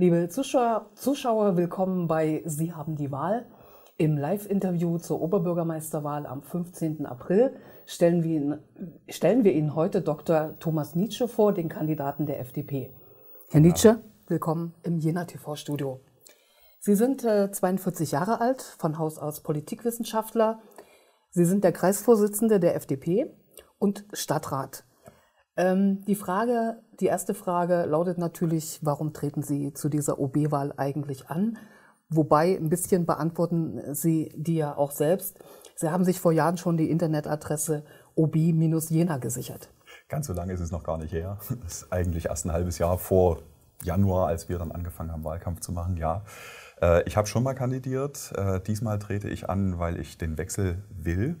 Liebe Zuschauer, Zuschauer, willkommen bei Sie haben die Wahl. Im Live-Interview zur Oberbürgermeisterwahl am 15. April stellen wir, Ihnen, stellen wir, Ihnen, heute Dr. Thomas Nietzsche vor, den Kandidaten der FDP. Herr Nietzsche, willkommen im Jena TV-Studio. Sie sind äh, 42 Jahre alt, von Haus aus Politikwissenschaftler. Sie sind der Kreisvorsitzende der FDP und Stadtrat. Ähm, die Frage, die erste Frage lautet natürlich, warum treten Sie zu dieser OB-Wahl eigentlich an? Wobei ein bisschen beantworten Sie die ja auch selbst. Sie haben sich vor Jahren schon die Internetadresse ob-jena gesichert. Ganz so lange ist es noch gar nicht her. Das ist eigentlich erst ein halbes Jahr vor Januar, als wir dann angefangen haben, Wahlkampf zu machen, ja. Äh, ich habe schon mal kandidiert. Äh, diesmal trete ich an, weil ich den Wechsel will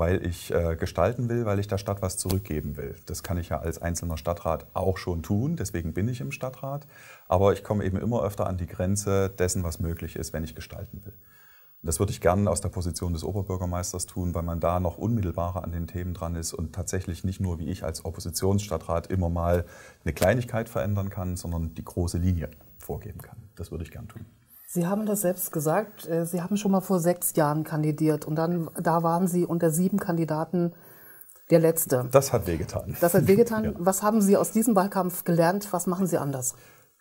weil ich äh, gestalten will, weil ich der Stadt was zurückgeben will. Das kann ich ja als einzelner Stadtrat auch schon tun, deswegen bin ich im Stadtrat. Aber ich komme eben immer öfter an die Grenze dessen, was möglich ist, wenn ich gestalten will. Und das würde ich gerne aus der Position des Oberbürgermeisters tun, weil man da noch unmittelbarer an den Themen dran ist und tatsächlich nicht nur wie ich als Oppositionsstadtrat immer mal eine Kleinigkeit verändern kann, sondern die große Linie vorgeben kann. Das würde ich gern tun. Sie haben das selbst gesagt. Äh, Sie haben schon mal vor sechs Jahren kandidiert und dann da waren Sie unter sieben Kandidaten der letzte. Das hat wehgetan. Das hat wehgetan. ja. Was haben Sie aus diesem Wahlkampf gelernt? Was machen Sie anders?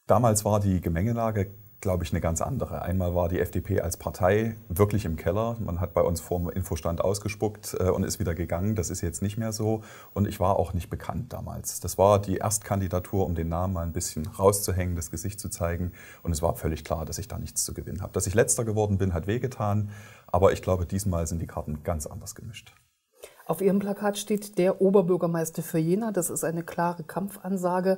Damals war die Gemengelage glaube ich, eine ganz andere. Einmal war die FDP als Partei wirklich im Keller. Man hat bei uns vorm Infostand ausgespuckt äh, und ist wieder gegangen. Das ist jetzt nicht mehr so. Und ich war auch nicht bekannt damals. Das war die Erstkandidatur, um den Namen mal ein bisschen rauszuhängen, das Gesicht zu zeigen. Und es war völlig klar, dass ich da nichts zu gewinnen habe. Dass ich letzter geworden bin, hat wehgetan. Aber ich glaube, diesmal sind die Karten ganz anders gemischt. Auf Ihrem Plakat steht der Oberbürgermeister für Jena. Das ist eine klare Kampfansage.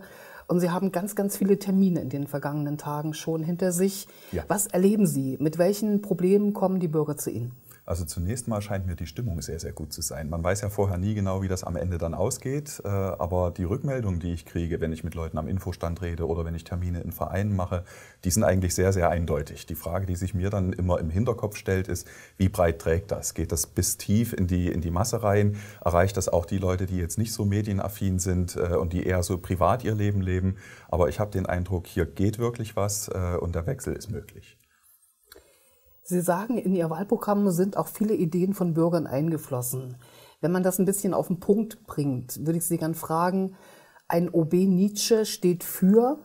Und Sie haben ganz, ganz viele Termine in den vergangenen Tagen schon hinter sich. Ja. Was erleben Sie? Mit welchen Problemen kommen die Bürger zu Ihnen? Also zunächst mal scheint mir die Stimmung sehr, sehr gut zu sein. Man weiß ja vorher nie genau, wie das am Ende dann ausgeht, äh, aber die Rückmeldungen, die ich kriege, wenn ich mit Leuten am Infostand rede oder wenn ich Termine in Vereinen mache, die sind eigentlich sehr, sehr eindeutig. Die Frage, die sich mir dann immer im Hinterkopf stellt, ist, wie breit trägt das? Geht das bis tief in die, in die Masse rein? Erreicht das auch die Leute, die jetzt nicht so medienaffin sind äh, und die eher so privat ihr Leben leben? Aber ich habe den Eindruck, hier geht wirklich was äh, und der Wechsel ist möglich. Sie sagen, in Ihr Wahlprogramm sind auch viele Ideen von Bürgern eingeflossen. Wenn man das ein bisschen auf den Punkt bringt, würde ich Sie gerne fragen, ein OB Nietzsche steht für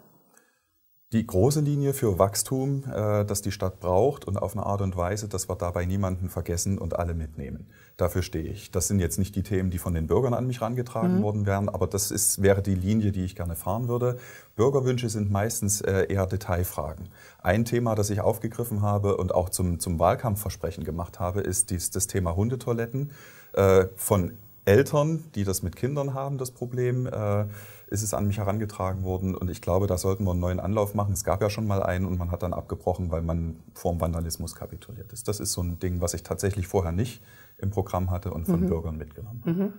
die große Linie für Wachstum, äh, das die Stadt braucht und auf eine Art und Weise, dass wir dabei niemanden vergessen und alle mitnehmen. Dafür stehe ich. Das sind jetzt nicht die Themen, die von den Bürgern an mich herangetragen mhm. worden wären, aber das ist, wäre die Linie, die ich gerne fahren würde. Bürgerwünsche sind meistens äh, eher Detailfragen. Ein Thema, das ich aufgegriffen habe und auch zum, zum Wahlkampfversprechen gemacht habe, ist dies, das Thema Hundetoiletten äh, von Eltern, die das mit Kindern haben, das Problem. Äh, ist es an mich herangetragen worden. Und ich glaube, da sollten wir einen neuen Anlauf machen. Es gab ja schon mal einen und man hat dann abgebrochen, weil man vorm Vandalismus kapituliert ist. Das ist so ein Ding, was ich tatsächlich vorher nicht im Programm hatte und von mhm. Bürgern mitgenommen habe. Mhm.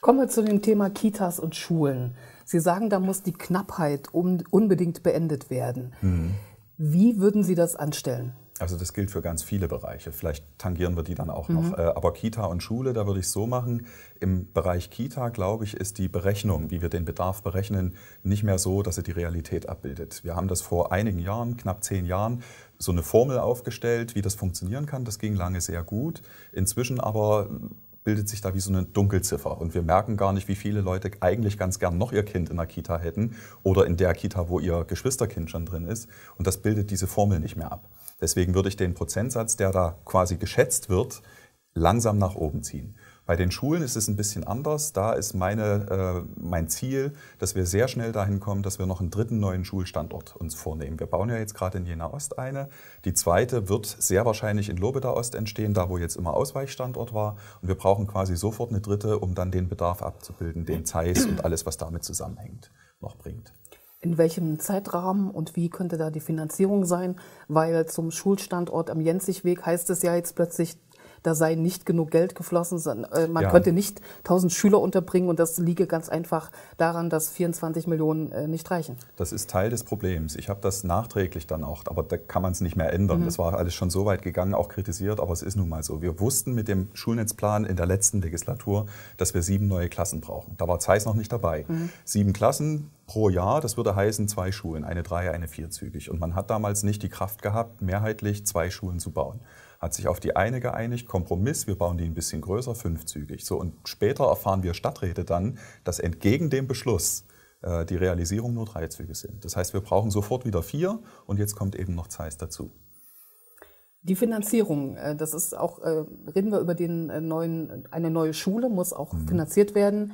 Kommen wir zu dem Thema Kitas und Schulen. Sie sagen, da muss die Knappheit unbedingt beendet werden. Mhm. Wie würden Sie das anstellen? Also das gilt für ganz viele Bereiche. Vielleicht tangieren wir die dann auch mhm. noch. Äh, aber Kita und Schule, da würde ich es so machen. Im Bereich Kita, glaube ich, ist die Berechnung, wie wir den Bedarf berechnen, nicht mehr so, dass sie die Realität abbildet. Wir haben das vor einigen Jahren, knapp zehn Jahren, so eine Formel aufgestellt, wie das funktionieren kann. Das ging lange sehr gut. Inzwischen aber bildet sich da wie so eine Dunkelziffer. Und wir merken gar nicht, wie viele Leute eigentlich ganz gern noch ihr Kind in der Kita hätten oder in der Kita, wo ihr Geschwisterkind schon drin ist. Und das bildet diese Formel nicht mehr ab. Deswegen würde ich den Prozentsatz, der da quasi geschätzt wird, langsam nach oben ziehen. Bei den Schulen ist es ein bisschen anders. Da ist meine, äh, mein Ziel, dass wir sehr schnell dahin kommen, dass wir noch einen dritten neuen Schulstandort uns vornehmen. Wir bauen ja jetzt gerade in Jena Ost eine. Die zweite wird sehr wahrscheinlich in Lobeda Ost entstehen, da wo jetzt immer Ausweichstandort war. Und wir brauchen quasi sofort eine dritte, um dann den Bedarf abzubilden, den Zeiss und alles, was damit zusammenhängt, noch bringt. In welchem Zeitrahmen und wie könnte da die Finanzierung sein? Weil zum Schulstandort am Jenzigweg heißt es ja jetzt plötzlich, da sei nicht genug Geld geflossen. Äh, man ja. könnte nicht 1000 Schüler unterbringen und das liege ganz einfach daran, dass 24 Millionen äh, nicht reichen. Das ist Teil des Problems. Ich habe das nachträglich dann auch, aber da kann man es nicht mehr ändern. Mhm. Das war alles schon so weit gegangen, auch kritisiert, aber es ist nun mal so. Wir wussten mit dem Schulnetzplan in der letzten Legislatur, dass wir sieben neue Klassen brauchen. Da war Zeiss noch nicht dabei. Mhm. Sieben Klassen, pro Jahr, das würde heißen zwei Schulen, eine drei, eine Vierzügig. Und man hat damals nicht die Kraft gehabt, mehrheitlich zwei Schulen zu bauen hat sich auf die eine geeinigt, Kompromiss, wir bauen die ein bisschen größer, fünfzügig. So, und später erfahren wir Stadträte dann, dass entgegen dem Beschluss äh, die Realisierung nur drei Züge sind. Das heißt, wir brauchen sofort wieder vier und jetzt kommt eben noch Zeiss dazu. Die Finanzierung, äh, das ist auch, äh, reden wir über den äh, neuen, eine neue Schule muss auch mhm. finanziert werden.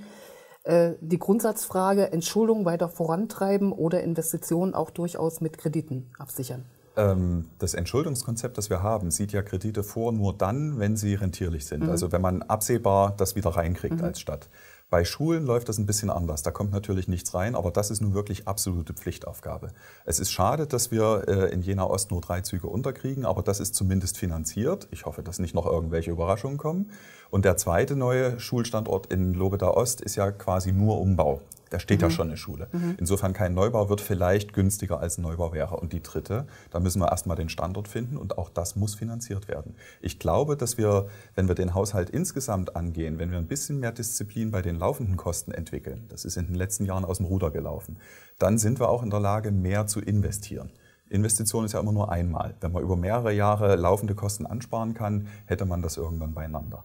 Die Grundsatzfrage, Entschuldung weiter vorantreiben oder Investitionen auch durchaus mit Krediten absichern. Ähm, das Entschuldungskonzept, das wir haben, sieht ja Kredite vor nur dann, wenn sie rentierlich sind. Mhm. Also wenn man absehbar das wieder reinkriegt mhm. als Stadt. Bei Schulen läuft das ein bisschen anders. Da kommt natürlich nichts rein, aber das ist nun wirklich absolute Pflichtaufgabe. Es ist schade, dass wir äh, in Jena Ost nur drei Züge unterkriegen, aber das ist zumindest finanziert. Ich hoffe, dass nicht noch irgendwelche Überraschungen kommen. Und der zweite neue Schulstandort in Lobeda Ost ist ja quasi nur Umbau. Da steht mhm. ja schon eine Schule. Mhm. Insofern kein Neubau wird vielleicht günstiger als ein Neubau wäre. Und die dritte, da müssen wir erstmal den Standort finden und auch das muss finanziert werden. Ich glaube, dass wir, wenn wir den Haushalt insgesamt angehen, wenn wir ein bisschen mehr Disziplin bei den laufenden Kosten entwickeln, das ist in den letzten Jahren aus dem Ruder gelaufen, dann sind wir auch in der Lage, mehr zu investieren. Investition ist ja immer nur einmal. Wenn man über mehrere Jahre laufende Kosten ansparen kann, hätte man das irgendwann beieinander.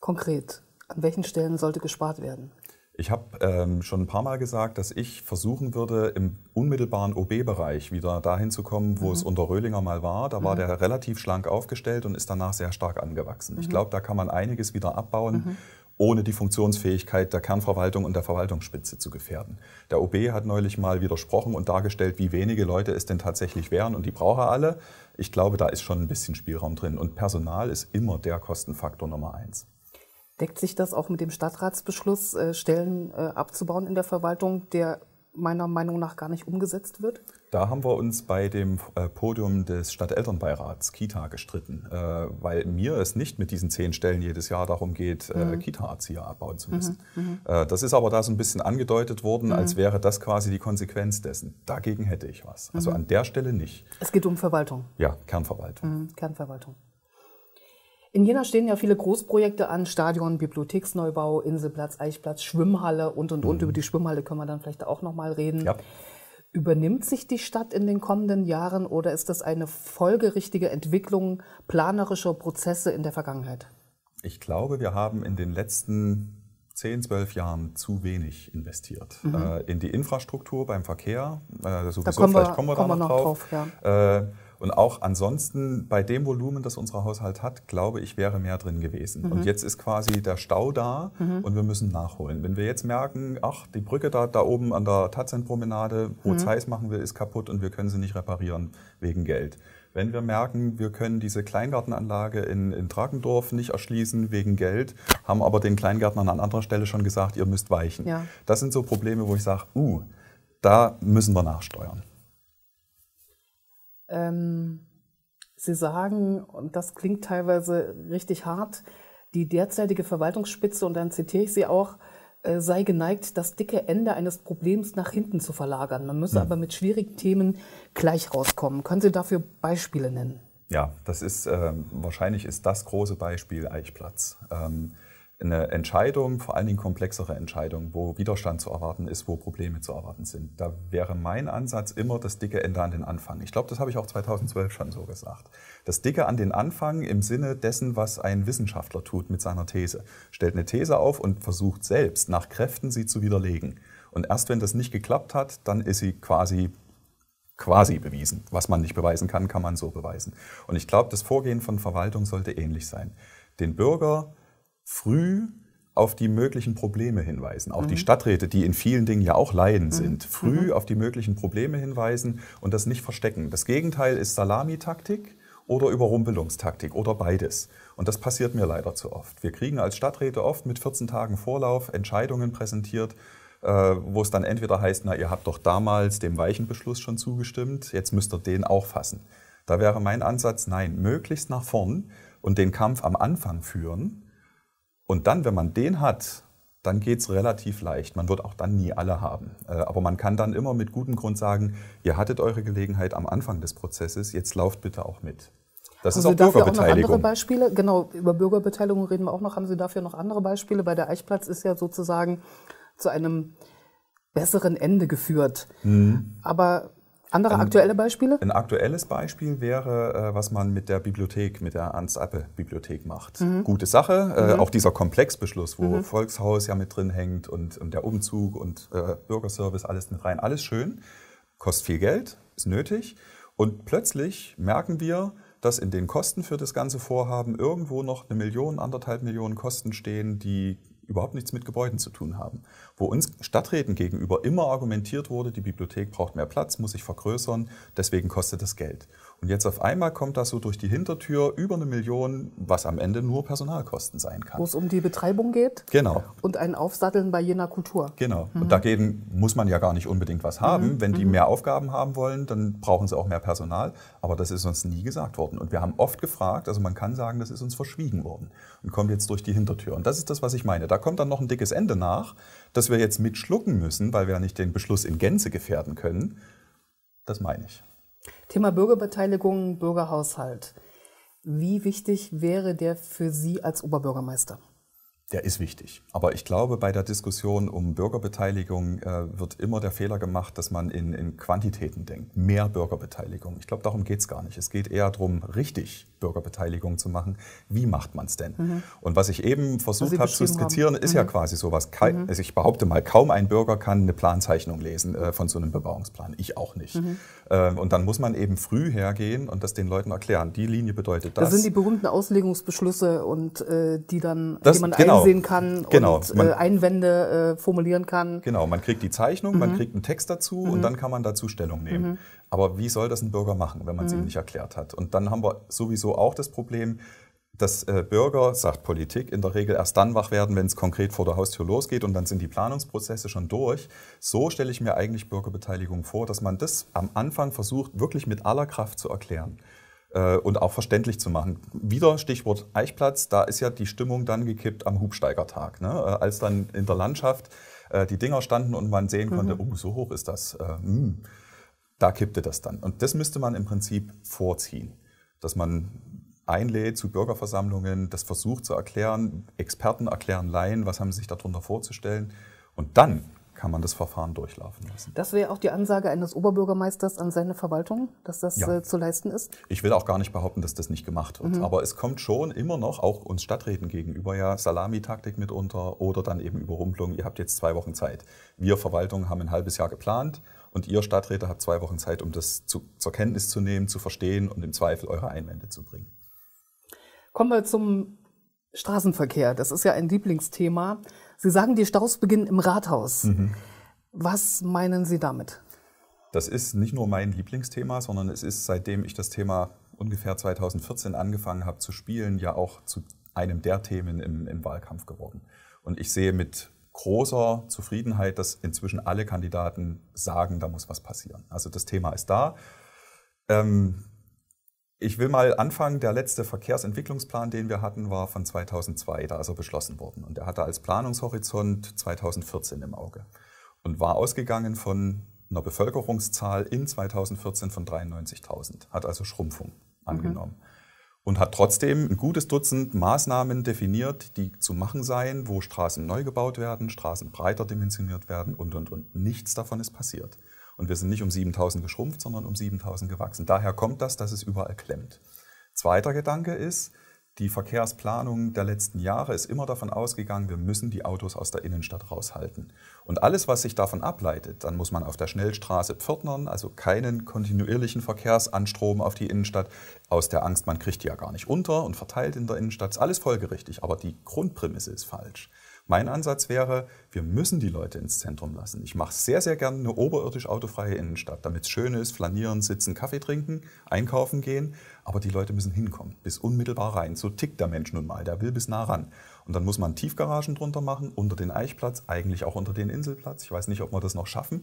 Konkret, an welchen Stellen sollte gespart werden? Ich habe ähm, schon ein paar Mal gesagt, dass ich versuchen würde, im unmittelbaren OB-Bereich wieder dahin zu kommen, wo mhm. es unter Röhlinger mal war. Da mhm. war der relativ schlank aufgestellt und ist danach sehr stark angewachsen. Mhm. Ich glaube, da kann man einiges wieder abbauen, mhm. ohne die Funktionsfähigkeit der Kernverwaltung und der Verwaltungsspitze zu gefährden. Der OB hat neulich mal widersprochen und dargestellt, wie wenige Leute es denn tatsächlich wären und die brauche er alle. Ich glaube, da ist schon ein bisschen Spielraum drin. Und Personal ist immer der Kostenfaktor Nummer eins. Deckt sich das auch mit dem Stadtratsbeschluss, äh, Stellen äh, abzubauen in der Verwaltung, der meiner Meinung nach gar nicht umgesetzt wird? Da haben wir uns bei dem äh, Podium des Stadtelternbeirats Kita gestritten, weil mir es nicht mit diesen zehn Stellen jedes Jahr darum geht, mhm. Kita-Erzieher abbauen zu mhm. müssen. Mhm. Das ist aber da so ein bisschen angedeutet worden, mhm. als wäre das quasi die Konsequenz dessen. Dagegen hätte ich was. Also mhm. an der Stelle nicht. Es geht um Verwaltung. Ja, Kernverwaltung. Mhm, Kernverwaltung. In Jena stehen ja viele Großprojekte an, Stadion, Bibliotheksneubau, Inselplatz, Eichplatz, Schwimmhalle und, und, und. Mhm. Über die Schwimmhalle können wir dann vielleicht auch nochmal reden. Ja. Übernimmt sich die Stadt in den kommenden Jahren oder ist das eine folgerichtige Entwicklung planerischer Prozesse in der Vergangenheit? Ich glaube, wir haben in den letzten 10, 12 Jahren zu wenig investiert. Mhm. Äh, in die Infrastruktur beim Verkehr, äh, sowieso, da kommen vielleicht kommen wir kommen da noch, noch drauf. drauf ja. äh, und auch ansonsten bei dem Volumen, das unser Haushalt hat, glaube ich, wäre mehr drin gewesen. Mhm. Und jetzt ist quasi der Stau da mhm. und wir müssen nachholen. Wenn wir jetzt merken, ach, die Brücke da, da oben an der Tatzentpromenade, wo mhm. Zeiss machen will, ist kaputt und wir können sie nicht reparieren wegen Geld. Wenn wir merken, wir können diese Kleingartenanlage in, in Drakendorf nicht erschließen wegen Geld, haben aber den Kleingärtnern an anderer Stelle schon gesagt, ihr müsst weichen. Ja. Das sind so Probleme, wo ich sage, uh, da müssen wir nachsteuern. Ähm, Sie sagen, und das klingt teilweise richtig hart, die derzeitige Verwaltungsspitze, und dann zitiere ich Sie auch, äh, sei geneigt, das dicke Ende eines Problems nach hinten zu verlagern. Man müsse hm. aber mit schwierigen Themen gleich rauskommen. Können Sie dafür Beispiele nennen? Ja, das ist äh, wahrscheinlich ist das große Beispiel Eichplatz. Ähm, eine Entscheidung, vor allen Dingen komplexere Entscheidung, wo Widerstand zu erwarten ist, wo Probleme zu erwarten sind. Da wäre mein Ansatz immer das dicke Ende an den Anfang. Ich glaube, das habe ich auch 2012 schon so gesagt. Das dicke an den Anfang im Sinne dessen, was ein Wissenschaftler tut mit seiner These. Stellt eine These auf und versucht selbst nach Kräften sie zu widerlegen. Und erst wenn das nicht geklappt hat, dann ist sie quasi quasi bewiesen. Was man nicht beweisen kann, kann man so beweisen. Und ich glaube, das Vorgehen von Verwaltung sollte ähnlich sein. Den Bürger früh auf die möglichen Probleme hinweisen. Auch mhm. die Stadträte, die in vielen Dingen ja auch Laien mhm. sind, früh mhm. auf die möglichen Probleme hinweisen und das nicht verstecken. Das Gegenteil ist Salamitaktik oder Überrumpelungstaktik oder beides. Und das passiert mir leider zu oft. Wir kriegen als Stadträte oft mit 14 Tagen Vorlauf Entscheidungen präsentiert, äh, wo es dann entweder heißt, na, ihr habt doch damals dem Weichenbeschluss schon zugestimmt, jetzt müsst ihr den auch fassen. Da wäre mein Ansatz, nein, möglichst nach vorn und den Kampf am Anfang führen und dann, wenn man den hat, dann geht es relativ leicht. Man wird auch dann nie alle haben. Äh, aber man kann dann immer mit gutem Grund sagen, ihr hattet eure Gelegenheit am Anfang des Prozesses, jetzt lauft bitte auch mit. Das haben ist auch Sie dafür Bürgerbeteiligung. Auch noch andere Beispiele? Genau, über Bürgerbeteiligung reden wir auch noch. Haben Sie dafür noch andere Beispiele? Bei der Eichplatz ist ja sozusagen zu einem besseren Ende geführt. Mhm. Aber andere ein, ähm, aktuelle Beispiele? Ein aktuelles Beispiel wäre, äh, was man mit der Bibliothek, mit der Ernst-Appel-Bibliothek macht. Mhm. Gute Sache. Äh, mhm. Auch dieser Komplexbeschluss, wo mhm. Volkshaus ja mit drin hängt und, und der Umzug und äh, Bürgerservice, alles mit rein. Alles schön, kostet viel Geld, ist nötig. Und plötzlich merken wir, dass in den Kosten für das ganze Vorhaben irgendwo noch eine Million, anderthalb Millionen Kosten stehen, die überhaupt nichts mit Gebäuden zu tun haben. Wo uns Stadträten gegenüber immer argumentiert wurde, die Bibliothek braucht mehr Platz, muss sich vergrößern, deswegen kostet das Geld. Und jetzt auf einmal kommt das so durch die Hintertür über eine Million, was am Ende nur Personalkosten sein kann. Wo es um die Betreibung geht. Genau. Und ein Aufsatteln bei jener Kultur. Genau. Mhm. Und dagegen muss man ja gar nicht unbedingt was haben. Mhm. Wenn die mhm. mehr Aufgaben haben wollen, dann brauchen sie auch mehr Personal. Aber das ist uns nie gesagt worden. Und wir haben oft gefragt, also man kann sagen, das ist uns verschwiegen worden und kommt jetzt durch die Hintertür. Und das ist das, was ich meine. Da kommt dann noch ein dickes Ende nach, das wir jetzt mitschlucken müssen, weil wir ja nicht den Beschluss in Gänze gefährden können. Das meine ich. Thema Bürgerbeteiligung, Bürgerhaushalt. Wie wichtig wäre der für Sie als Oberbürgermeister? der ist wichtig. Aber ich glaube, bei der Diskussion um Bürgerbeteiligung äh, wird immer der Fehler gemacht, dass man in, in Quantitäten denkt. Mehr Bürgerbeteiligung. Ich glaube, darum geht es gar nicht. Es geht eher darum, richtig Bürgerbeteiligung zu machen. Wie macht man es denn? Mhm. Und was ich eben versucht habe zu skizzieren, haben. ist mhm. ja quasi sowas. Kein, mhm. also ich behaupte mal, kaum ein Bürger kann eine Planzeichnung lesen äh, von so einem Bebauungsplan. Ich auch nicht. Mhm. Ähm, und dann muss man eben früh hergehen und das den Leuten erklären. Die Linie bedeutet das. Das sind die berühmten Auslegungsbeschlüsse und äh, die dann das, jemand genau, einsehen genau. kann genau. und man, äh, Einwände äh, formulieren kann. Genau, man kriegt die Zeichnung, mhm. man kriegt einen Text dazu mhm. und dann kann man dazu Stellung nehmen. Mhm. Aber wie soll das ein Bürger machen, wenn man es ihm nicht erklärt hat? Und dann haben wir sowieso auch das Problem, dass äh, Bürger, sagt Politik, in der Regel erst dann wach werden, wenn es konkret vor der Haustür losgeht und dann sind die Planungsprozesse schon durch. So stelle ich mir eigentlich Bürgerbeteiligung vor, dass man das am Anfang versucht, wirklich mit aller Kraft zu erklären. Äh, und auch verständlich zu machen. Wieder Stichwort Eichplatz, da ist ja die Stimmung dann gekippt am Hubsteigertag, ne? Äh, als dann in der Landschaft äh, die Dinger standen und man sehen konnte, mhm. oh, so hoch ist das. Mh. Hm, da kippte das dann. Und das müsste man im Prinzip vorziehen, dass man einlädt zu Bürgerversammlungen, das versucht zu erklären, Experten erklären Laien, was haben sie sich darunter vorzustellen. Und dann kann man das Verfahren durchlaufen lassen. Das wäre auch die Ansage eines Oberbürgermeisters an seine Verwaltung, dass das ja. Äh, zu leisten ist? Ich will auch gar nicht behaupten, dass das nicht gemacht wird. Mhm. Aber es kommt schon immer noch, auch uns Stadträten gegenüber, ja Salamitaktik mitunter oder dann eben Überrumpelung. Ihr habt jetzt zwei Wochen Zeit. Wir Verwaltung haben ein halbes Jahr geplant und ihr Stadträte habt zwei Wochen Zeit, um das zu, zur Kenntnis zu nehmen, zu verstehen und im Zweifel eure Einwände zu bringen. Kommen wir zum Straßenverkehr. Das ist ja ein Lieblingsthema. Sie sagen, die Staus beginnen im Rathaus. Mhm. Was meinen Sie damit? Das ist nicht nur mein Lieblingsthema, sondern es ist, seitdem ich das Thema ungefähr 2014 angefangen habe zu spielen, ja auch zu einem der Themen im, im Wahlkampf geworden. Und ich sehe mit großer Zufriedenheit, dass inzwischen alle Kandidaten sagen, da muss was passieren. Also das Thema ist da. Ähm, ich will mal anfangen, der letzte Verkehrsentwicklungsplan, den wir hatten, war von 2002, da ist er beschlossen worden. Und er hatte als Planungshorizont 2014 im Auge und war ausgegangen von einer Bevölkerungszahl in 2014 von 93.000, hat also Schrumpfung mhm. angenommen. Mhm. Und hat trotzdem ein gutes Dutzend Maßnahmen definiert, die zu machen seien, wo Straßen neu gebaut werden, Straßen breiter dimensioniert werden und, und, und. Nichts davon ist passiert. Und wir sind nicht um 7000 geschrumpft, sondern um 7000 gewachsen. Daher kommt das, dass es überall klemmt. Zweiter Gedanke ist, die Verkehrsplanung der letzten Jahre ist immer davon ausgegangen, wir müssen die Autos aus der Innenstadt raushalten. Und alles, was sich davon ableitet, dann muss man auf der Schnellstraße pförtnern, also keinen kontinuierlichen Verkehrsanstrom auf die Innenstadt, aus der Angst, man kriegt die ja gar nicht unter und verteilt in der Innenstadt, ist alles folgerichtig. Aber die Grundprämisse ist falsch. Mein Ansatz wäre, wir müssen die Leute ins Zentrum lassen. Ich mache sehr, sehr gerne eine oberirdisch autofreie Innenstadt, damit es schön ist, flanieren, sitzen, Kaffee trinken, einkaufen gehen. Aber die Leute müssen hinkommen, bis unmittelbar rein. So tickt der Mensch nun mal, der will bis nah ran. Und dann muss man Tiefgaragen drunter machen, unter den Eichplatz, eigentlich auch unter den Inselplatz. Ich weiß nicht, ob wir das noch schaffen.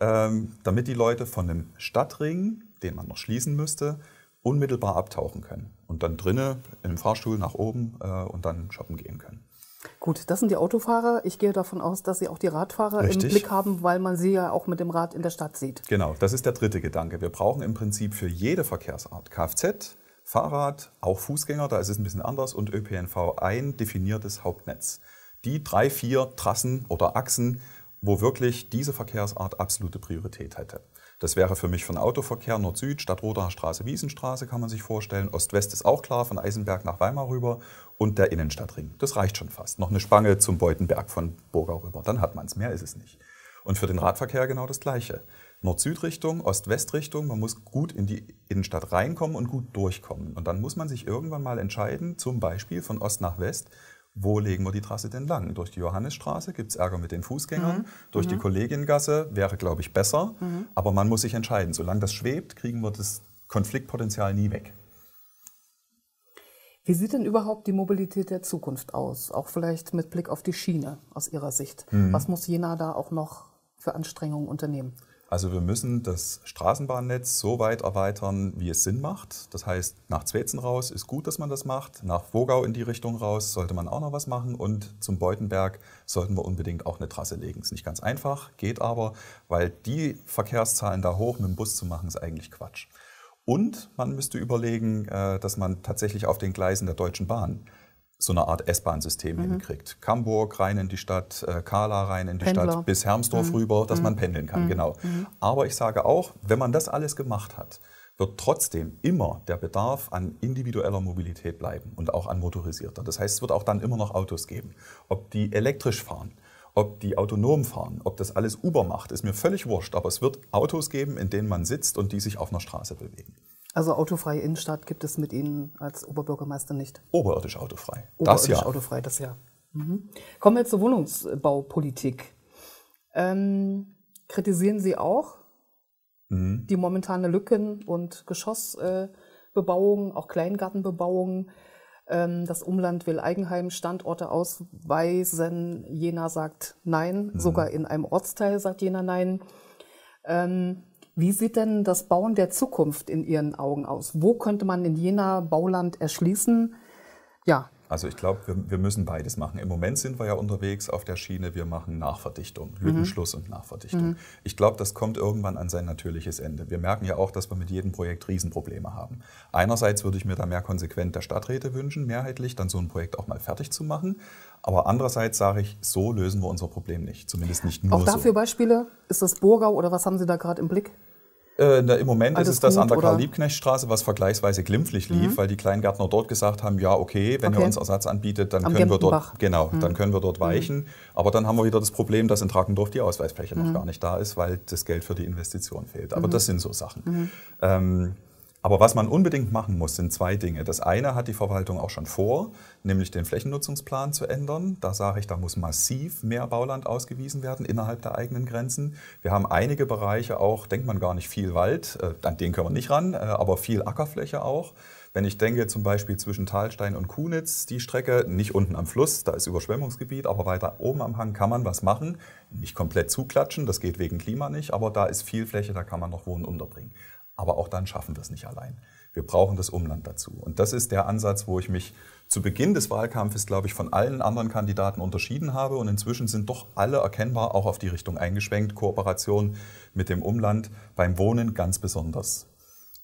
Ähm, damit die Leute von dem Stadtring, den man noch schließen müsste, unmittelbar abtauchen können. Und dann drinnen im Fahrstuhl nach oben äh, und dann shoppen gehen können. Gut, das sind die Autofahrer. Ich gehe davon aus, dass Sie auch die Radfahrer Richtig. im Blick haben, weil man sie ja auch mit dem Rad in der Stadt sieht. Genau, das ist der dritte Gedanke. Wir brauchen im Prinzip für jede Verkehrsart Kfz, Fahrrad, auch Fußgänger, da ist es ein bisschen anders, und ÖPNV ein definiertes Hauptnetz. Die drei, vier Trassen oder Achsen, wo wirklich diese Verkehrsart absolute Priorität hätte. Das wäre für mich von Autoverkehr Nord-Süd, Stadt Roter Straße, Wiesenstraße kann man sich vorstellen. Ost-West ist auch klar, von Eisenberg nach Weimar rüber und der Innenstadtring. Das reicht schon fast. Noch eine Spange zum Beutenberg von Burgau rüber. Dann hat man es, mehr ist es nicht. Und für den Radverkehr genau das Gleiche. Nord-Süd-Richtung, Ost-West-Richtung. Man muss gut in die Innenstadt reinkommen und gut durchkommen. Und dann muss man sich irgendwann mal entscheiden, zum Beispiel von Ost nach West, wo legen wir die Trasse denn lang? Durch die Johannesstraße gibt es Ärger mit den Fußgängern, mhm. durch mhm. die Kollegiengasse wäre, glaube ich, besser. Mhm. Aber man muss sich entscheiden. Solange das schwebt, kriegen wir das Konfliktpotenzial nie weg. Wie sieht denn überhaupt die Mobilität der Zukunft aus? Auch vielleicht mit Blick auf die Schiene aus Ihrer Sicht. Mhm. Was muss Jena da auch noch für Anstrengungen unternehmen? Also wir müssen das Straßenbahnnetz so weit erweitern, wie es Sinn macht. Das heißt, nach Zwezen raus ist gut, dass man das macht. Nach Wogau in die Richtung raus sollte man auch noch was machen. Und zum Beutenberg sollten wir unbedingt auch eine Trasse legen. Ist nicht ganz einfach, geht aber, weil die Verkehrszahlen da hoch mit dem Bus zu machen, ist eigentlich Quatsch. Und man müsste überlegen, äh, dass man tatsächlich auf den Gleisen der Deutschen Bahn so eine Art S-Bahn-System mhm. hinkriegt. Camburg rein in die Stadt, äh, Kala rein in die Pendler. Stadt, bis Hermsdorf mhm. rüber, dass mhm. man pendeln kann, mhm. genau. Mhm. Aber ich sage auch, wenn man das alles gemacht hat, wird trotzdem immer der Bedarf an individueller Mobilität bleiben und auch an motorisierter. Das heißt, es wird auch dann immer noch Autos geben. Ob die elektrisch fahren, ob die autonom fahren, ob das alles Uber macht, ist mir völlig wurscht. Aber es wird Autos geben, in denen man sitzt und die sich auf einer Straße bewegen. Also autofreie Innenstadt gibt es mit Ihnen als Oberbürgermeister nicht. Oberirdisch autofrei. Oberirdisch das ja. autofrei, das ja. Mhm. Kommen wir zur Wohnungsbaupolitik. Ähm, kritisieren Sie auch mhm. die momentane Lücken- und Geschossbebauung, auch Kleingartenbebauung? Ähm, das Umland will Eigenheimstandorte ausweisen. Jena sagt nein. Mhm. Sogar in einem Ortsteil sagt Jena nein. Ähm, wie sieht denn das Bauen der Zukunft in Ihren Augen aus? Wo könnte man in Jena Bauland erschließen? Ja, also ich glaube, wir, wir, müssen beides machen. Im Moment sind wir ja unterwegs auf der Schiene, wir machen Nachverdichtung, mhm. Lückenschluss mhm. und Nachverdichtung. Mhm. Ich glaube, das kommt irgendwann an sein natürliches Ende. Wir merken ja auch, dass wir mit jedem Projekt Riesenprobleme haben. Einerseits würde ich mir da mehr konsequent der Stadträte wünschen, mehrheitlich, dann so ein Projekt auch mal fertig zu machen. Aber andererseits sage ich, so lösen wir unser Problem nicht. Zumindest nicht nur so. Auch dafür so. Beispiele? Ist das Burgau oder was haben Sie da gerade im Blick? Äh, Im Moment Alles ist es das gut, an der Karl-Liebknecht-Straße, was vergleichsweise glimpflich lief, mhm. weil die Kleingärtner dort gesagt haben, ja, okay, wenn okay. ihr uns Ersatz anbietet, dann können wir dort genau, mhm. dann können wir dort mhm. weichen. Mhm. Aber dann haben wir wieder das Problem, dass in Tragendorf die Ausweisfläche noch mhm. gar nicht da ist, weil das Geld für die Investition fehlt. Aber mhm. das sind so Sachen. Ähm, aber was man unbedingt machen muss, sind zwei Dinge. Das eine hat die Verwaltung auch schon vor, nämlich den Flächennutzungsplan zu ändern. Da sage ich, da muss massiv mehr Bauland ausgewiesen werden innerhalb der eigenen Grenzen. Wir haben einige Bereiche auch, denkt man gar nicht viel Wald, äh, an den können wir nicht ran, äh, aber viel Ackerfläche auch. Wenn ich denke zum Beispiel zwischen Talstein und Kunitz, die Strecke, nicht unten am Fluss, da ist Überschwemmungsgebiet, aber weiter oben am Hang kann man was machen. Nicht komplett zuklatschen, das geht wegen Klima nicht, aber da ist viel Fläche, da kann man noch Wohnen unterbringen. Aber auch dann schaffen wir es nicht allein. Wir brauchen das Umland dazu. Und das ist der Ansatz, wo ich mich zu Beginn des Wahlkampfes, glaube ich, von allen anderen Kandidaten unterschieden habe. Und inzwischen sind doch alle erkennbar auch auf die Richtung eingeschwenkt. Kooperation mit dem Umland beim Wohnen ganz besonders.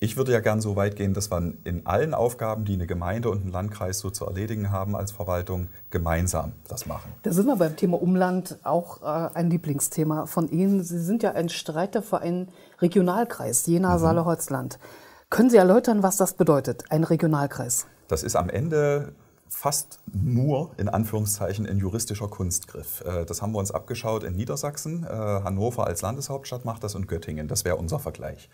Ich würde ja gern so weit gehen, dass man in allen Aufgaben, die eine Gemeinde und ein Landkreis so zu erledigen haben als Verwaltung, gemeinsam das machen. Da sind wir beim Thema Umland auch äh, ein Lieblingsthema von Ihnen. Sie sind ja ein Streiter für einen Regionalkreis Jena-Saale-Holzland. Mhm. Können Sie erläutern, was das bedeutet, ein Regionalkreis? Das ist am Ende fast nur in Anführungszeichen ein juristischer Kunstgriff. Äh, das haben wir uns abgeschaut in Niedersachsen. Äh, Hannover als Landeshauptstadt macht das und Göttingen. Das wäre unser Vergleich.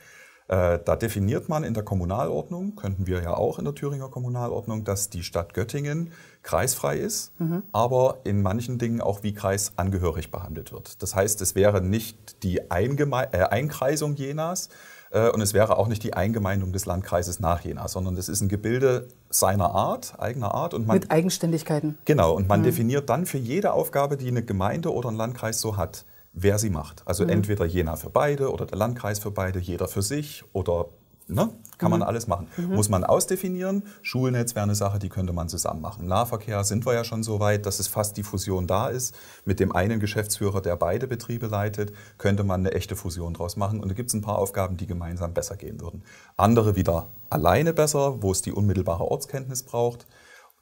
Äh, da definiert man in der Kommunalordnung, könnten wir ja auch in der Thüringer Kommunalordnung, dass die Stadt Göttingen kreisfrei ist, mhm. aber in manchen Dingen auch wie kreisangehörig behandelt wird. Das heißt, es wäre nicht die Eingeme äh, Einkreisung Jenas äh, und es wäre auch nicht die Eingemeindung des Landkreises nach Jena, sondern es ist ein Gebilde seiner Art, eigener Art. Und man, Mit Eigenständigkeiten. Genau, und man mhm. definiert dann für jede Aufgabe, die eine Gemeinde oder ein Landkreis so hat, wer sie macht. Also mhm. entweder Jena für beide oder der Landkreis für beide, jeder für sich oder ne, kann mhm. man alles machen. Mhm. Muss man ausdefinieren. Schulnetz wäre eine Sache, die könnte man zusammen machen. Nahverkehr sind wir ja schon so weit, dass es fast die Fusion da ist. Mit dem einen Geschäftsführer, der beide Betriebe leitet, könnte man eine echte Fusion draus machen. Und da gibt es ein paar Aufgaben, die gemeinsam besser gehen würden. Andere wieder alleine besser, wo es die unmittelbare Ortskenntnis braucht.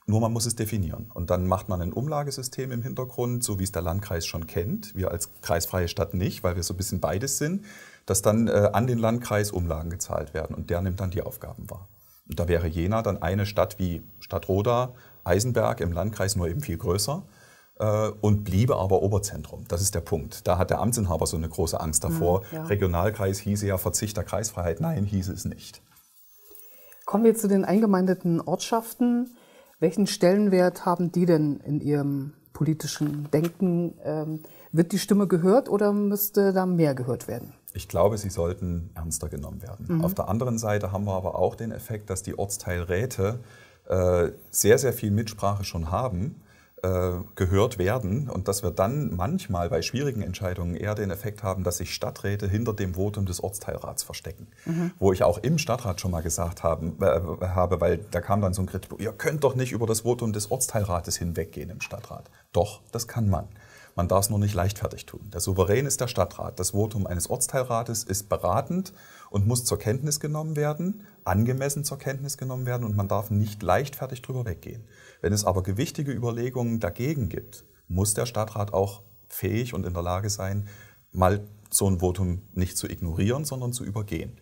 Nur man muss es definieren. Und dann macht man ein Umlagesystem im Hintergrund, so wie es der Landkreis schon kennt. Wir als kreisfreie Stadt nicht, weil wir so ein bisschen beides sind, dass dann äh, an den Landkreis Umlagen gezahlt werden und der nimmt dann die Aufgaben wahr. Und da wäre Jena dann eine Stadt wie Stadt Roda, Eisenberg im Landkreis nur eben viel größer äh, und bliebe aber Oberzentrum. Das ist der Punkt. Da hat der Amtsinhaber so eine große Angst davor. Hm, ja, Regionalkreis hieße ja Verzicht der Kreisfreiheit. Nein, hieße es nicht. Kommen wir zu den eingemeindeten Ortschaften. Welchen Stellenwert haben die denn in Ihrem politischen Denken? Ähm, wird die Stimme gehört oder müsste da mehr gehört werden? Ich glaube, sie sollten ernster genommen werden. Mhm. Auf der anderen Seite haben wir aber auch den Effekt, dass die Ortsteilräte äh, sehr, sehr viel Mitsprache schon haben äh, gehört werden und dass wir dann manchmal bei schwierigen Entscheidungen eher den Effekt haben, dass sich Stadträte hinter dem Votum des Ortsteilrats verstecken. Mhm. Wo ich auch im Stadtrat schon mal gesagt haben, äh, habe, weil da kam dann so ein Kritik, ihr könnt doch nicht über das Votum des Ortsteilrates hinweggehen im Stadtrat. Doch, das kann man. Man darf es nur nicht leichtfertig tun. Der Souverän ist der Stadtrat. Das Votum eines Ortsteilrates ist beratend und muss zur Kenntnis genommen werden, angemessen zur Kenntnis genommen werden und man darf nicht leichtfertig drüber weggehen. Wenn es aber gewichtige Überlegungen dagegen gibt, muss der Stadtrat auch fähig und in der Lage sein, mal so ein Votum nicht zu ignorieren, sondern zu übergehen.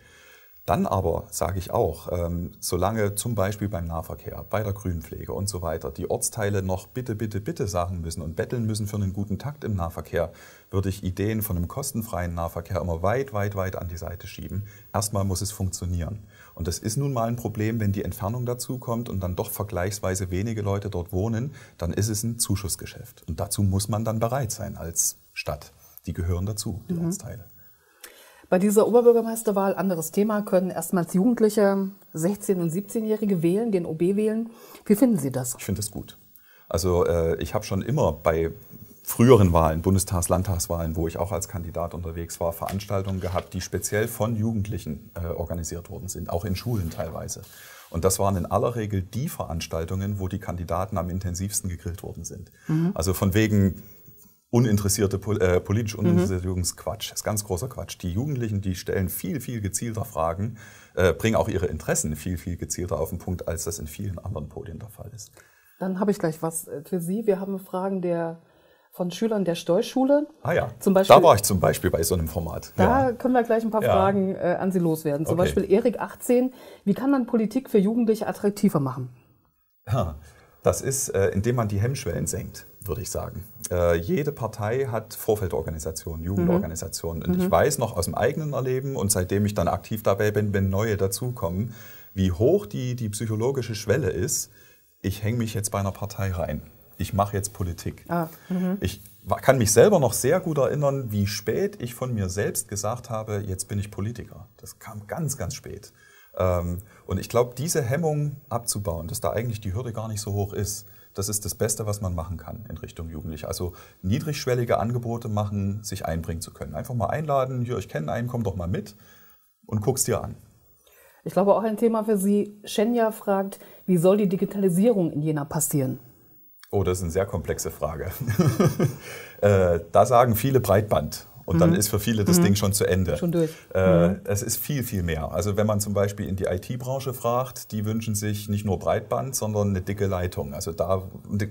Dann aber sage ich auch, ähm, solange zum Beispiel beim Nahverkehr, bei der Grünpflege und so weiter die Ortsteile noch bitte, bitte, bitte sagen müssen und betteln müssen für einen guten Takt im Nahverkehr, würde ich Ideen von einem kostenfreien Nahverkehr immer weit, weit, weit an die Seite schieben. Erstmal muss es funktionieren. Und das ist nun mal ein Problem, wenn die Entfernung dazu kommt und dann doch vergleichsweise wenige Leute dort wohnen, dann ist es ein Zuschussgeschäft. Und dazu muss man dann bereit sein als Stadt. Die gehören dazu, die mhm. Ortsteile. Bei dieser Oberbürgermeisterwahl, anderes Thema, können erstmals Jugendliche, 16- und 17-Jährige wählen, den OB wählen. Wie finden Sie das? Ich finde das gut. Also äh, ich habe schon immer bei früheren Wahlen, Bundestags-, Landtagswahlen, wo ich auch als Kandidat unterwegs war, Veranstaltungen gehabt, die speziell von Jugendlichen äh, organisiert worden sind, auch in Schulen teilweise. Und das waren in aller Regel die Veranstaltungen, wo die Kandidaten am intensivsten gegrillt worden sind. Mhm. Also von wegen uninteressierte, äh, politisch mhm. uninteressierte mhm. Jugendquatsch. Das ist ganz großer Quatsch. Die Jugendlichen, die stellen viel, viel gezielter Fragen, äh, bringen auch ihre Interessen viel, viel gezielter auf den Punkt, als das in vielen anderen Podien der Fall ist. Dann habe ich gleich was äh, für Sie. Wir haben Fragen der von Schülern der Steuschule. Ah ja, zum Beispiel, da war ich zum Beispiel bei so einem Format. Da ja. können wir gleich ein paar ja. Fragen äh, an Sie loswerden. Zum okay. Beispiel Erik 18, wie kann man Politik für Jugendliche attraktiver machen? Ja. Das ist, äh, indem man die Hemmschwellen senkt, würde ich sagen. Äh, jede Partei hat Vorfeldorganisationen, mhm. Jugendorganisationen. Mhm. Und ich mhm. weiß noch aus dem eigenen Erleben und seitdem ich dann aktiv dabei bin, wenn neue dazukommen, wie hoch die, die psychologische Schwelle ist, ich hänge mich jetzt bei einer Partei rein. Ich mache jetzt Politik. Ah, mhm. ich kann mich selber noch sehr gut erinnern, wie spät ich von mir selbst gesagt habe, jetzt bin ich Politiker. Das kam ganz, ganz spät. Ähm, und ich glaube, diese Hemmung abzubauen, dass da eigentlich die Hürde gar nicht so hoch ist, das ist das Beste, was man machen kann in Richtung Jugendliche. Also niedrigschwellige Angebote machen, sich einbringen zu können. Einfach mal einladen, hier, ich kenne einen, komm doch mal mit und guck's dir an. Ich glaube auch ein Thema für Sie. Shenya fragt, wie soll die Digitalisierung in Jena passieren? Oh, das ist eine sehr komplexe Frage. Äh, da sagen viele Breitband und mhm. dann ist für viele das mhm. Ding schon zu Ende. Schon durch. Äh, mhm. es ist viel, viel mehr. Also wenn man zum Beispiel in die IT-Branche fragt, die wünschen sich nicht nur Breitband, sondern eine dicke Leitung. Also da,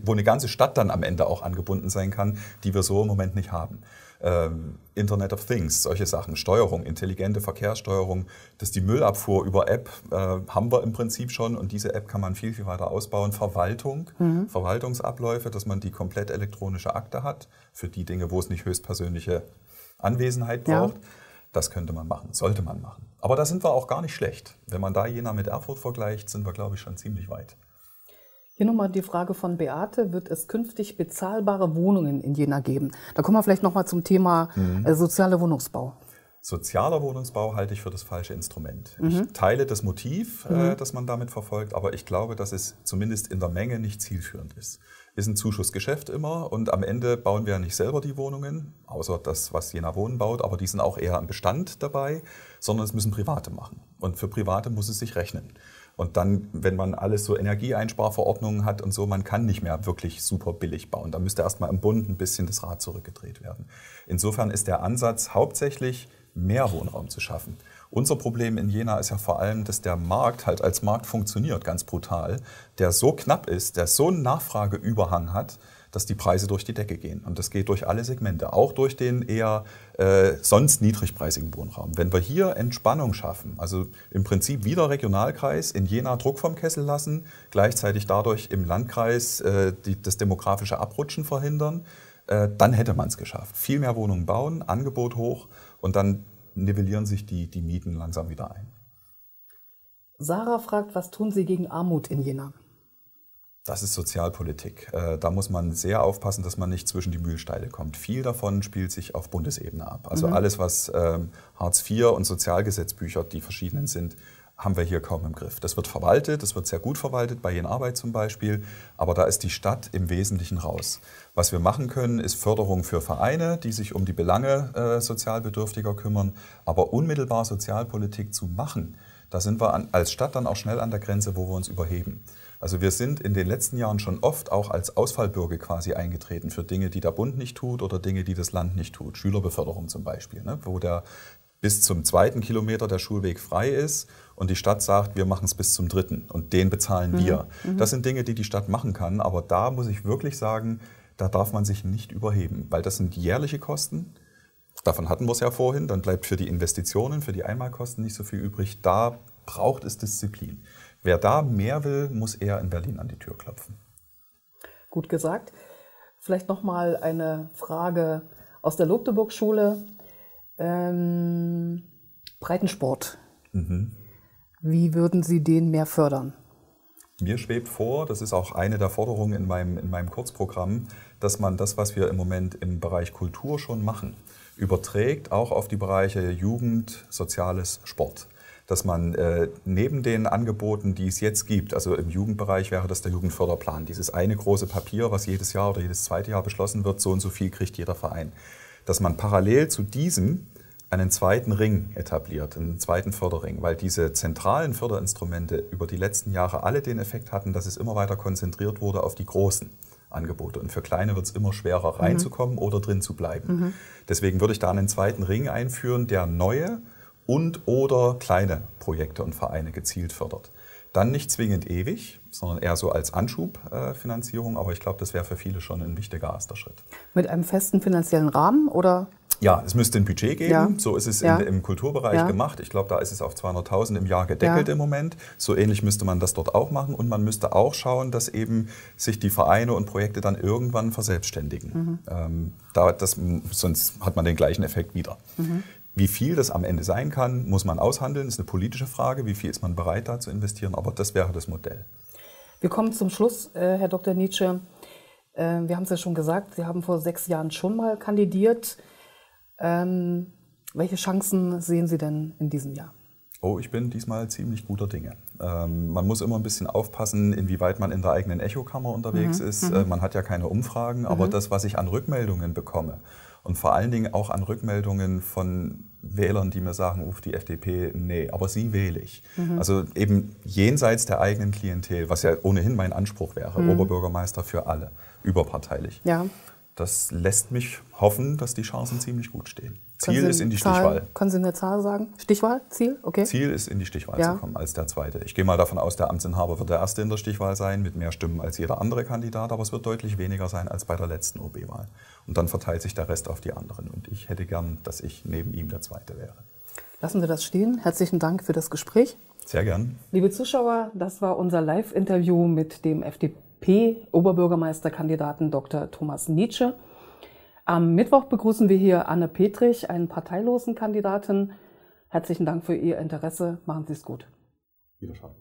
wo eine ganze Stadt dann am Ende auch angebunden sein kann, die wir so im Moment nicht haben. Ähm, Internet of Things, solche Sachen, Steuerung, intelligente Verkehrssteuerung, dass die Müllabfuhr über App äh, haben wir im Prinzip schon und diese App kann man viel, viel weiter ausbauen. Verwaltung, mhm. Verwaltungsabläufe, dass man die komplett elektronische Akte hat für die Dinge, wo es nicht höchstpersönliche Anwesenheit braucht. Ja. Das könnte man machen, sollte man machen. Aber da sind wir auch gar nicht schlecht. Wenn man da Jena mit Erfurt vergleicht, sind wir, glaube ich, schon ziemlich weit. Hier nochmal die Frage von Beate, wird es künftig bezahlbare Wohnungen in Jena geben? Da kommen wir vielleicht nochmal zum Thema mhm. Äh, sozialer Wohnungsbau. Sozialer Wohnungsbau halte ich für das falsche Instrument. Mhm. Ich teile das Motiv, äh, mhm. äh, das man damit verfolgt, aber ich glaube, dass es zumindest in der Menge nicht zielführend ist ist ein Zuschussgeschäft immer und am Ende bauen wir ja nicht selber die Wohnungen, außer das, was Jena Wohnen baut, aber die sind auch eher am Bestand dabei, sondern es müssen Private machen. Und für Private muss es sich rechnen. Und dann, wenn man alles so Energieeinsparverordnungen hat und so, man kann nicht mehr wirklich super billig bauen. Da müsste erstmal im Bund ein bisschen das Rad zurückgedreht werden. Insofern ist der Ansatz hauptsächlich mehr Wohnraum zu schaffen. Unser Problem in Jena ist ja vor allem, dass der Markt halt als Markt funktioniert, ganz brutal, der so knapp ist, der so einen Nachfrageüberhang hat, dass die Preise durch die Decke gehen. Und das geht durch alle Segmente, auch durch den eher äh, sonst niedrigpreisigen Wohnraum. Wenn wir hier Entspannung schaffen, also im Prinzip wieder Regionalkreis, in Jena Druck vom Kessel lassen, gleichzeitig dadurch im Landkreis äh, die, das demografische Abrutschen verhindern, äh, dann hätte man es geschafft. Viel mehr Wohnungen bauen, Angebot hoch und dann nivellieren sich die, die Mieten langsam wieder ein. Sarah fragt, was tun Sie gegen Armut in Jena? Das ist Sozialpolitik. Äh, da muss man sehr aufpassen, dass man nicht zwischen die Mühlsteile kommt. Viel davon spielt sich auf Bundesebene ab. Also mhm. alles, was ähm, Hartz IV und Sozialgesetzbücher, die verschiedenen sind, haben wir hier kaum im Griff. Das wird verwaltet, das wird sehr gut verwaltet, bei Jen Arbeit zum Beispiel, aber da ist die Stadt im Wesentlichen raus. Was wir machen können, ist Förderung für Vereine, die sich um die Belange äh, Sozialbedürftiger kümmern, aber unmittelbar Sozialpolitik zu machen, da sind wir an, als Stadt dann auch schnell an der Grenze, wo wir uns überheben. Also wir sind in den letzten Jahren schon oft auch als Ausfallbürger quasi eingetreten für Dinge, die der Bund nicht tut oder Dinge, die das Land nicht tut. Schülerbeförderung zum Beispiel, ne? wo der bis zum zweiten Kilometer der Schulweg frei ist und die Stadt sagt, wir machen es bis zum dritten und den bezahlen mhm. wir. Mhm. Das sind Dinge, die die Stadt machen kann, aber da muss ich wirklich sagen, da darf man sich nicht überheben, weil das sind jährliche Kosten. Davon hatten wir es ja vorhin, dann bleibt für die Investitionen, für die Einmalkosten nicht so viel übrig. Da braucht es Disziplin. Wer da mehr will, muss eher in Berlin an die Tür klopfen. Gut gesagt. Vielleicht noch mal eine Frage aus der Lobdeburg-Schule. Ähm, Breitensport. Mhm. Wie würden Sie den mehr fördern? Mir schwebt vor, das ist auch eine der Forderungen in meinem, in meinem Kurzprogramm, dass man das, was wir im Moment im Bereich Kultur schon machen, überträgt auch auf die Bereiche Jugend, Soziales, Sport dass man äh, neben den Angeboten, die es jetzt gibt, also im Jugendbereich wäre das der Jugendförderplan, dieses eine große Papier, was jedes Jahr oder jedes zweite Jahr beschlossen wird, so und so viel kriegt jeder Verein, dass man parallel zu diesem einen zweiten Ring etabliert, einen zweiten Förderring, weil diese zentralen Förderinstrumente über die letzten Jahre alle den Effekt hatten, dass es immer weiter konzentriert wurde auf die großen. Angebote. Und für Kleine wird es immer schwerer mhm. reinzukommen mhm. oder drin zu bleiben. Mhm. Deswegen würde ich da einen zweiten Ring einführen, der neue und oder kleine Projekte und Vereine gezielt fördert. Dann nicht zwingend ewig, sondern eher so als Anschubfinanzierung. Äh, Aber ich glaube, das wäre für viele schon ein wichtiger erster Schritt. Mit einem festen finanziellen Rahmen oder? Ja, es müsste ein Budget geben. Ja. So ist es ja. in, im Kulturbereich ja. gemacht. Ich glaube, da ist es auf 200.000 im Jahr gedeckelt im Moment. So ähnlich müsste man das dort auch machen. Und man müsste auch schauen, dass eben sich die Vereine und Projekte dann irgendwann verselbstständigen. Mhm. Ähm, da, das, sonst hat man den gleichen Effekt wieder. Mhm. Wie viel das am Ende sein kann, muss man aushandeln. Das ist eine politische Frage. Wie viel ist man bereit, da zu investieren? Aber das wäre das Modell. Wir kommen zum Schluss, äh, Herr Dr. Nietzsche. Ähm, wir haben es ja schon gesagt, Sie haben vor sechs Jahren schon mal kandidiert. Ähm, welche Chancen sehen Sie denn in diesem Jahr? Oh, ich bin diesmal ziemlich guter Dinge. Ähm, man muss immer ein bisschen aufpassen, inwieweit man in der eigenen Echokammer unterwegs mhm. ist. Mhm. Äh, man hat ja keine Umfragen, mhm. aber das, was ich an Rückmeldungen bekomme und vor allen Dingen auch an Rückmeldungen von Wählern, die mir sagen, uff, die FDP, nee, aber sie wähle ich. Mhm. Also eben jenseits der eigenen Klientel, was ja ohnehin mein Anspruch wäre, mhm. Oberbürgermeister für alle, überparteilich. Ja. Das lässt mich hoffen, dass die Chancen ziemlich gut stehen. Ziel ist in die Zahl, Stichwahl. Können Sie eine Zahl sagen? Stichwahl? Ziel? Okay. Ziel ist in die Stichwahl ja. zu kommen als der Zweite. Ich gehe mal davon aus, der Amtsinhaber wird der Erste in der Stichwahl sein, mit mehr Stimmen als jeder andere Kandidat, aber es wird deutlich weniger sein als bei der letzten OB-Wahl. Und dann verteilt sich der Rest auf die anderen. Und ich hätte gern, dass ich neben ihm der Zweite wäre. Lassen wir das stehen. Herzlichen Dank für das Gespräch. Sehr gern. Liebe Zuschauer, das war unser Live-Interview mit dem FDP. FDP-Oberbürgermeisterkandidaten Dr. Thomas Nietzsche. Am Mittwoch begrüßen wir hier Anne Petrich, einen parteilosen Kandidaten. Herzlichen Dank für Ihr Interesse. Machen Sie es gut. Wiederschauen.